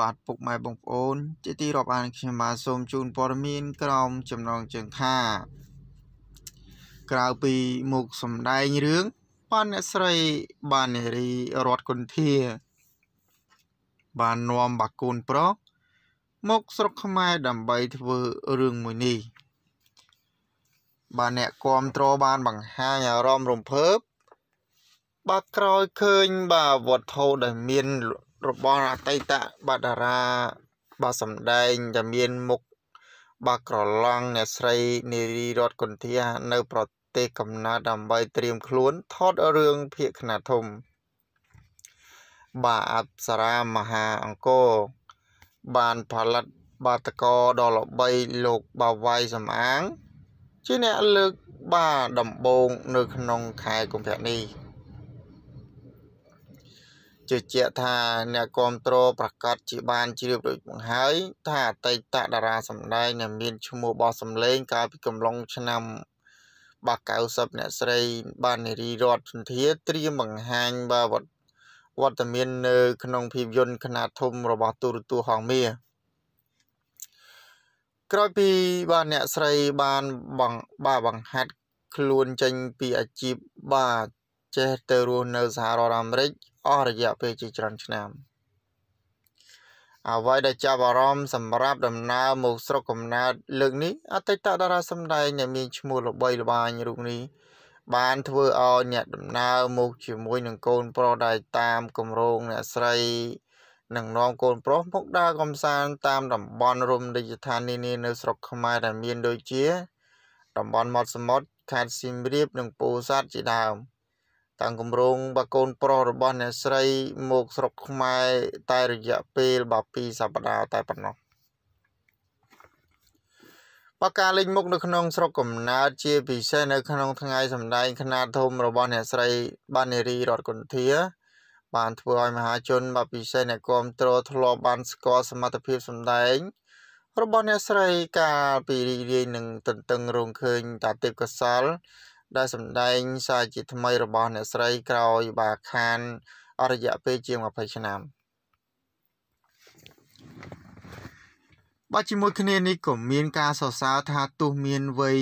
បាទពុកម៉ែបងប្អូន ជាទីរាប់អានខ្ញុំបាទសូមជូនព័ត៌មាន ក្រមចំណងជើងថាក្រៅពីមុខសម្ដែងរឿងបានអ្នកស្រីបាននារីរតគុន្ធា បាននាំបាកូនប្រុសមកស្រុកខ្មែរដើម្បីធ្វើរឿងមួយនេះបាទអ្នកគាំទ្របានបង្ហាញអារម្មណ៍រំភើបបាទក្រោយឃើញបាទវត្ថុដែលមានរបស់អតីតបតារាបើសម្ដែងតែមានមុខបើក្រឡង់អ្នកស្រីនារីរតកុន្ធានៅប្រទេសកំណើតដើម្បីត្រៀមខ្លួនថតរឿងភាគខ្នាតធំ បាទអប្សរាមហាអង្គរបានផលិតបាតកោដ៏ល្បីលោកបាវៃសំអាង ជាអ្នកលើកបាដំបងនៅក្នុងខែកុម្ភៈនេះជឿជាក់ថាអ្នកគ្រប់គ្រងប្រកាសជាបានជ្រាបដូចបង្ហើយថាអតីតតារាសម្ដែងដែលមានឈ្មោះបោះសម្លេង កាលពីកំឡុងឆ្នាំបា90អ្នកស្រីបាននារីរតសន្ធា ត្រៀមបង្ហាញបាវត្តវត្តមាននៅក្នុងភាពយន្តខ្នាតធំរបស់ទូរទស្សន៍ហងមាក្រោយពីបាទអ្នកស្រីបានបងបាទបង្ហាត់ខ្លួនចេញពីអាជីពបាទចេះទៅរស់នៅសហរដ្ឋអាមេរិកអស់រយៈពេលជាច្រើនឆ្នាំអ្វីដែលចាប់អារម្មណ៍សម្រាប់ដំណើរមកស្រុកកំណើតលើកនេះអតីតតារាសម្ដែងដែលមានឈ្មោះល្បីល្បាញរូបនេះបានធ្វើឲ្យអ្នកដំណើរមកជាមួយនឹងកូនប្រុសដែលតាមគម្រោងអ្នកស្រីនឹងនាំកូនប្រុសមកដើរកំសាន្តតាមតំបន់រមណីយដ្ឋាននានានៅស្រុកខ្មែរដែលមានដូចជាតំបន់មាត់សមុទ្រខេត្តសៀមរាបនិងពោធិ៍សាត់ជាដើម។តាមគម្រោងបាកូនប្រុសរបស់អ្នកស្រីមកស្រុកខ្មែរតែរយៈពេល12សប្តាហ៍តែប៉ុណ្ណោះបកការលេចមុខនៅក្នុងស្រុកកំណើតជាពិសេសនៅក្នុងថ្ងៃសម្ដែងខ្នាតធំរបស់អ្នកស្រី បាននារីរតគុន្ធា បានធ្វើឲ្យមហាជនបពិសេសអ្នកគាំទ្រធ្លាប់បានស្គាល់សមត្ថភាពសម្ដែង របស់អ្នកស្រីកាលពីរីករាយនឹងទន្ទឹងរង់ឃើញតាទេពកសលដែលសម្ដែងសារជាថ្មីរបស់អ្នកស្រីក្រោយបាខាន អររយៈពេលជាង20ឆ្នាំបាទជាមួយគ្នានេះក៏មានការសរសើរថាទោះមានវ័យ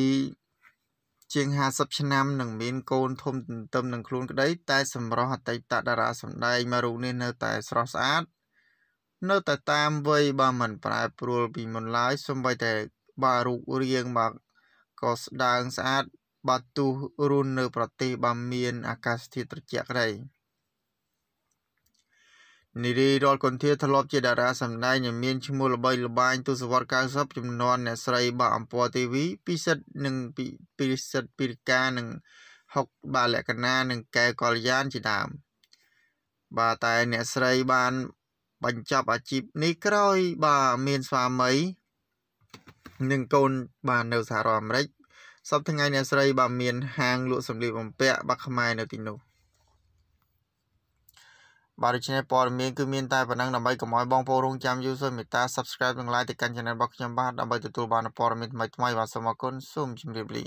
ជាង50ឆ្នាំនឹងមានកូនធំទន្ទឹមនឹងខ្លួនក្តីតែ សម្រស់អតីតតារាសម្ដែងមួយរូបនេះនៅតែស្រស់ស្អាតនៅតែតាមវ័យបើមិនប្រែប្រួលពីមុនឡើយសូម្បីតែបើរូបរាងបើក៏ស្ដើងស្អាតបើទោះរស់នៅ ប្រទេសបើមាន អាកាសធាតុត្រជាក់ក្តីនារីរលកន្ធាធ្លាប់ជាតារាសម្ដែងដែលមានឈ្មោះល្បីល្បាញទសវត្ស90ចំនួនអ្នកស្រីបាក់អំពរទេវីពិសិដ្ឋនិងពិសិដ្ឋពីរិកានិងហុកបាលលក្ខណានិងកែកល្យានជាដើមបាទតែអ្នកស្រីបានបញ្ចប់អាជីពនេះក្រោយបាទមានស្វាមីនិងកូនបាននៅសហរដ្ឋអាមេរិកសប្តាហ៍ថ្ងៃអ្នកស្រីបើមាន ហាងលក់សម្លៀកបំពាក់បាក់ខ្មែរនៅទីនោះបាទដូច្នេះព័ត៌មានគឺមានតែប៉ុណ្ណឹងដើម្បីកុំឲ្យបងប្អូនរងចាំយូរសូមមេត្តា Subscribe និង Like ទៅកាន់ Channel របស់ខ្ញុំបាទដើម្បីទទួលបានព័ត៌មានថ្មីៗបាទសូមអរគុណសូមជម្រាបលា